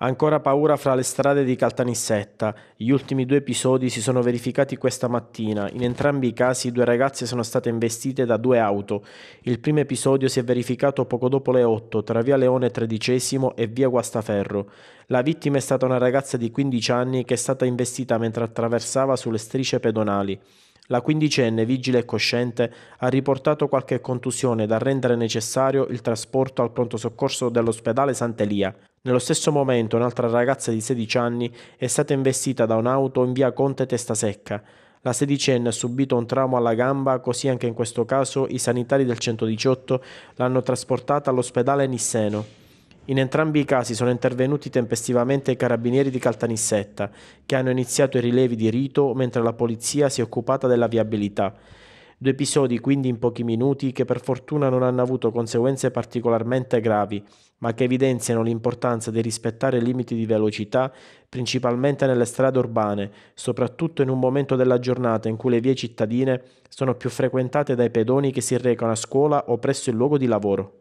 Ancora paura fra le strade di Caltanissetta. Gli ultimi due episodi si sono verificati questa mattina. In entrambi i casi due ragazze sono state investite da due auto. Il primo episodio si è verificato poco dopo le 8 tra via Leone XIII e via Guastaferro. La vittima è stata una ragazza di 15 anni che è stata investita mentre attraversava sulle strisce pedonali. La quindicenne, vigile e cosciente, ha riportato qualche contusione da rendere necessario il trasporto al pronto soccorso dell'ospedale Sant'Elia. Nello stesso momento un'altra ragazza di 16 anni è stata investita da un'auto in via Conte Testasecca. La sedicenne ha subito un trauma alla gamba, così anche in questo caso i sanitari del 118 l'hanno trasportata all'ospedale Nisseno. In entrambi i casi sono intervenuti tempestivamente i carabinieri di Caltanissetta, che hanno iniziato i rilevi di rito mentre la polizia si è occupata della viabilità. Due episodi quindi in pochi minuti che per fortuna non hanno avuto conseguenze particolarmente gravi, ma che evidenziano l'importanza di rispettare limiti di velocità principalmente nelle strade urbane, soprattutto in un momento della giornata in cui le vie cittadine sono più frequentate dai pedoni che si recano a scuola o presso il luogo di lavoro.